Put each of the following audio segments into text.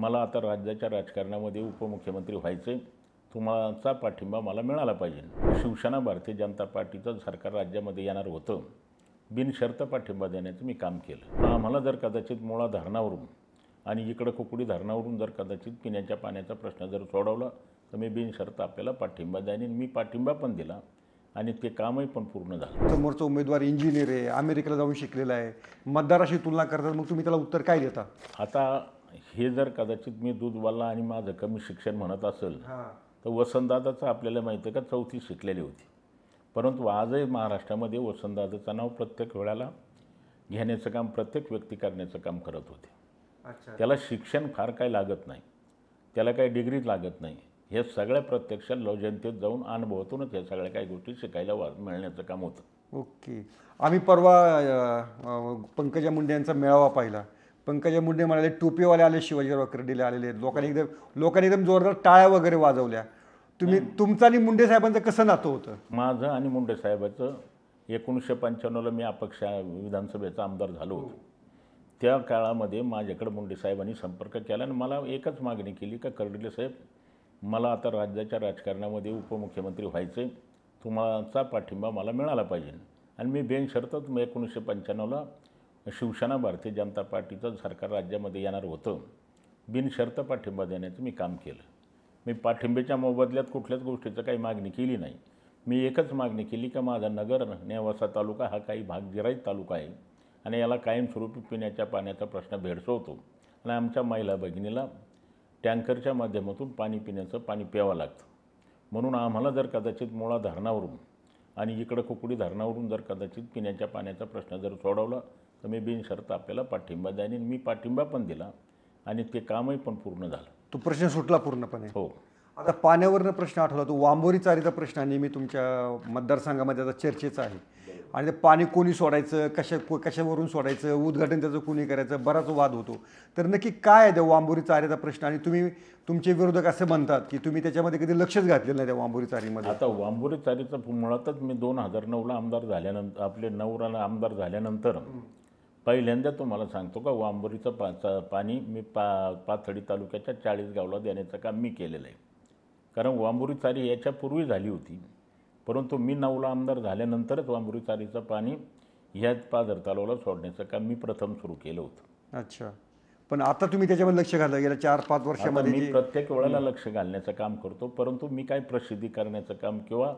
मला आता राज्याच्या राजकारणामध्ये उपमुख्यमंत्री व्हायचे तुम्हाचा पाठिंबा मला मिळाला पाहिजे शिवसेना भारतीय जनता पार्टीचं सरकार राज्यामध्ये येणार होतं बिनशर्त पाठिंबा देण्याचं मी काम केलं आम्हाला जर कदाचित मुळा धरणावरून आणि इकडं कुकडी धरणावरून जर कदाचित पिण्याच्या पाण्याचा प्रश्न जर सोडवला तर मी बिनशर्त आपल्याला पाठिंबा द्या मी पाठिंबा पण दिला आणि ते कामही पण पूर्ण झालं समोरचा उमेदवार इंजिनियर आहे अमेरिकेला जाऊन शिकलेला आहे मतदाराशी तुलना करतात मग तुम्ही त्याला उत्तर काय देता आता हे जर कदाचित मी दूधवाला आणि माझं कमी शिक्षण म्हणत असेल तर वसंतदादाचं आपल्याला माहिती आहे का चौथी शिकलेली होती परंतु आजही महाराष्ट्रामध्ये वसंतदादाचं नाव प्रत्येक वेळाला घेण्याचं काम प्रत्येक व्यक्ती करण्याचं काम करत होते त्याला शिक्षण फार काही लागत नाही त्याला काही डिग्री लागत नाही हे सगळ्या प्रत्यक्ष लवजनतेत जाऊन अनुभवतूनच या सगळ्या काही गोष्टी शिकायला मिळण्याचं काम होतं ओके आम्ही परवा पंकजा मुंडे यांचा मेळावा पाहिला पंकजा मुंडे म्हणाले टोपीवाले आले शिवाजीराव कर्डीला आलेले लोकांनी एकदम लोकांनी एकदम जोरदार टाळ्या वगैरे वाजवल्या तुम्ही तुमचं आणि मुंडे साहेबांचं कसं नातं होतं माझं आणि मुंडे साहेबाचं एकोणीसशे पंच्याण्णवला मी अपक्ष विधानसभेचा आमदार झालो होतो हो. त्या काळामध्ये माझ्याकडे मुंडे साहेबांनी संपर्क केला आणि मला एकच मागणी केली का कर्डिले साहेब मला आता राज्याच्या राजकारणामध्ये उपमुख्यमंत्री व्हायचे तुम्हाचा पाठिंबा मला मिळाला पाहिजे आणि मी बेनशर्तच एकोणीसशे पंच्याण्णवला शिवसेना भारतीय जनता पार्टीचं सरकार राज्यामध्ये येणार होतं बिनशर्त पाठिंबा देण्याचं मी काम केलं मी पाठिंब्याच्या मोबदल्यात कुठल्याच गोष्टीचं काही मागणी केली नाही मी एकच मागणी केली की माझा नगर नेवासा तालुका हा काही भाग गिराईत तालुका आहे आणि याला कायमस्वरूपी पिण्याच्या पाण्याचा प्रश्न भेडसवतो आणि आमच्या महिला भगिनीला टँकरच्या माध्यमातून पाणी पिण्याचं पाणी प्यावं लागतं म्हणून आम्हाला जर कदाचित मुळा धरणावरून आणि इकडं कुकडी धरणावरून जर कदाचित पिण्याच्या पाण्याचा प्रश्न जर सोडवला तर मी बिनशर्त आपल्याला पाठिंबा द्या आणि मी पाठिंबा पण दिला आणि ते कामही पण पूर्ण झालं तो प्रश्न सुटला पूर्णपणे हो आता पाण्यावरनं प्रश्न आठवला तो वांबोरी चारीचा प्रश्न नेहमी तुमच्या मतदारसंघामध्ये आता चर्चेचा आहे आणि ते पाणी कोणी सोडायचं कशा को कशावरून सोडायचं उद्घाटन त्याचं कोणी करायचं बराच वाद होतो तर नक्की काय आहे त्या वांबोरी चारीचा प्रश्न आणि तुम्ही तुमचे विरोधक असं म्हणतात की तुम्ही त्याच्यामध्ये कधी लक्षच घातलेलं नाही त्या वांबोरी चारीमध्ये आता वांबोरी चारीचा मुळातच मी दोन हजार नऊला आमदार झाल्यानंतर आपले नवराला आमदार झाल्यानंतर पहिल्यांदा तुम्हाला सांगतो का वांबोरीचं पाचा पाणी मी पा पाथडी तालुक्याच्या चाळीस गावला देण्याचं काम मी केलेलं आहे कारण वांबोरी चारी याच्यापूर्वी झाली होती परंतु मी नऊला आमदार झाल्यानंतरच वांबोरी चारीचं पाणी ह्याच पाझर तालुक्याला सोडण्याचं काम मी प्रथम सुरू केलं होतं अच्छा पण आता तुम्ही त्याच्यामध्ये लक्ष घाललं गेल्या चार पाच वर्षामध्ये मी प्रत्येक वेळेला लक्ष घालण्याचं काम करतो परंतु मी काय प्रसिद्धी करण्याचं काम किंवा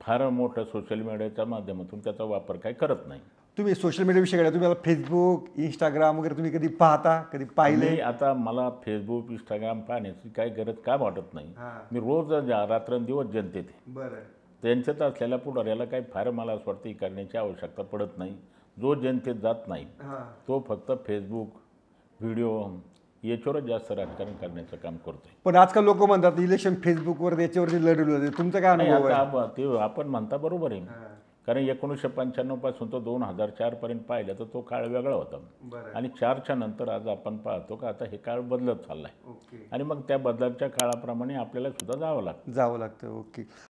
फार मोठं सोशल मीडियाच्या माध्यमातून त्याचा वापर काय करत नाही तुम्ही सोशल मीडियाविषयी काय तुम्ही आता फेसबुक इंस्टाग्राम वगैरे तुम्ही कधी पाहता कधी पाहिले आता मला फेसबुक इंस्टाग्राम पाहण्याची काही गरज काय वाटत नाही मी रोज रात्रंदिवस जनतेत बरं त्यांच्यात असलेल्या पुढाऱ्याला काही फार मला असं वाटतं करण्याची आवश्यकता पडत नाही जो जनतेत जात नाही तो फक्त फेसबुक व्हिडिओ याच्यावरच जास्त राजकारण करण्याचं काम करतोय पण आजकाल लोक म्हणतात इलेक्शन फेसबुकवर याच्यावरती लढवलं तुमचं काय ते आपण म्हणता बरोबर आहे कारण एकोणीसशे पंच्याण्णवपासून तो दोन हजार चारपर्यंत पाहिलं तर तो काळ वेगळा होता आणि चारच्या नंतर आज आपण पाहतो का आता हे काळ बदलत चालला आहे आणि मग त्या बदलाच्या काळाप्रमाणे आपल्याला सुद्धा जावं लागतं जावं लागतं ओके